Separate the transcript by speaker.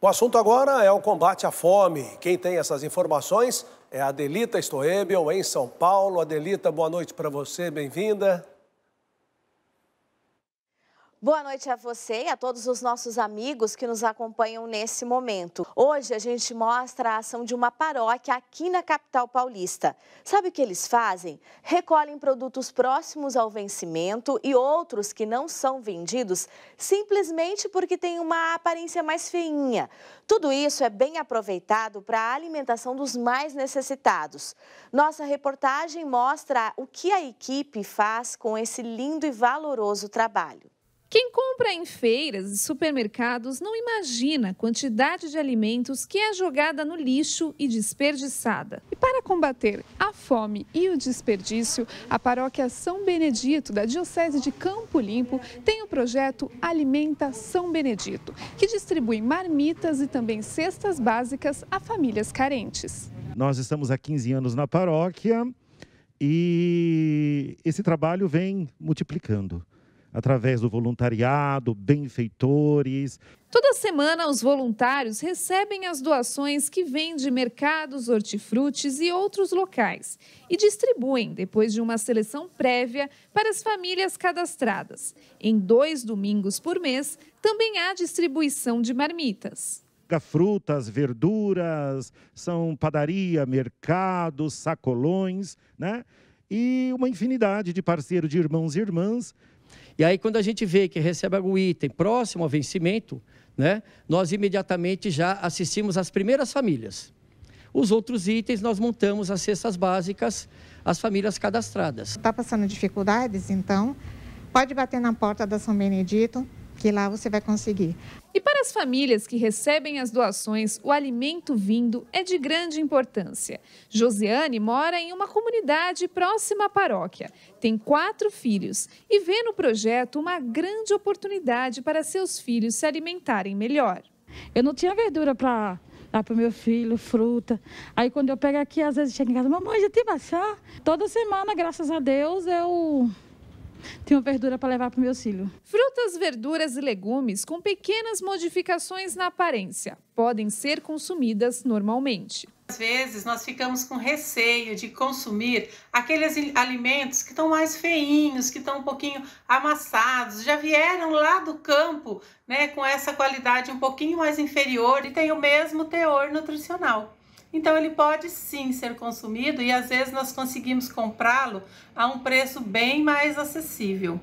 Speaker 1: O assunto agora é o combate à fome. Quem tem essas informações é a Adelita Stoebel, em São Paulo. Adelita, boa noite para você, bem-vinda.
Speaker 2: Boa noite a você e a todos os nossos amigos que nos acompanham nesse momento. Hoje a gente mostra a ação de uma paróquia aqui na capital paulista. Sabe o que eles fazem? Recolhem produtos próximos ao vencimento e outros que não são vendidos simplesmente porque têm uma aparência mais feinha. Tudo isso é bem aproveitado para a alimentação dos mais necessitados. Nossa reportagem mostra o que a equipe faz com esse lindo e
Speaker 1: valoroso trabalho. Quem compra em feiras e supermercados não imagina a quantidade de alimentos que é jogada no lixo e desperdiçada. E para combater a fome e o desperdício, a paróquia São Benedito, da Diocese de Campo Limpo, tem o projeto Alimenta São Benedito, que distribui marmitas e também cestas básicas a famílias carentes.
Speaker 3: Nós estamos há 15 anos na paróquia e esse trabalho vem multiplicando através do voluntariado, benfeitores.
Speaker 1: Toda semana, os voluntários recebem as doações que vêm de mercados, hortifrutis e outros locais e distribuem, depois de uma seleção prévia, para as famílias cadastradas. Em dois domingos por mês, também há distribuição de
Speaker 3: marmitas frutas, verduras, são padaria, mercados, sacolões, né? E uma infinidade de parceiros, de irmãos e irmãs e aí, quando a gente vê que recebe algum item próximo ao vencimento, né, nós
Speaker 4: imediatamente já assistimos as primeiras famílias. Os outros itens nós montamos as cestas básicas, as famílias cadastradas.
Speaker 1: Está passando dificuldades, então? Pode bater na porta da São Benedito, que lá você vai conseguir. E para as famílias que recebem as doações, o alimento vindo é de grande importância. Josiane mora em uma comunidade próxima à paróquia, tem quatro filhos e vê no projeto uma grande oportunidade para seus filhos se alimentarem melhor. Eu não tinha verdura para dar para o meu filho, fruta. Aí quando eu pego aqui, às vezes chega em casa, mamãe, já tem maçã? Toda semana, graças a Deus, eu tenho verdura para levar para o meu filho. Frutas, verduras e legumes com pequenas modificações na aparência podem ser consumidas normalmente.
Speaker 4: Às vezes nós ficamos com receio de consumir aqueles alimentos que estão mais feinhos, que estão um pouquinho amassados, já vieram lá do campo, né, com essa qualidade um pouquinho mais inferior e tem o mesmo teor nutricional. Então ele pode sim ser consumido e às vezes nós conseguimos comprá-lo a um preço bem mais acessível.